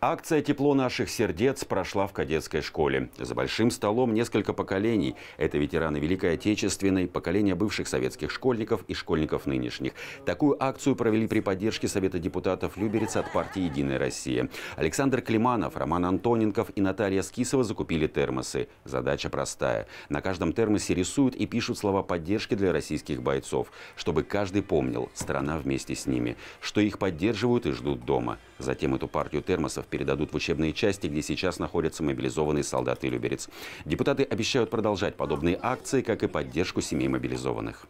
Акция «Тепло наших сердец» прошла в кадетской школе. За большим столом несколько поколений. Это ветераны Великой Отечественной, поколение бывших советских школьников и школьников нынешних. Такую акцию провели при поддержке Совета депутатов Люберец от партии «Единая Россия». Александр Климанов, Роман Антоненков и Наталья Скисова закупили термосы. Задача простая. На каждом термосе рисуют и пишут слова поддержки для российских бойцов, чтобы каждый помнил, страна вместе с ними, что их поддерживают и ждут дома. Затем эту партию термосов передадут в учебные части, где сейчас находятся мобилизованные солдаты и люберец. Депутаты обещают продолжать подобные акции, как и поддержку семей мобилизованных.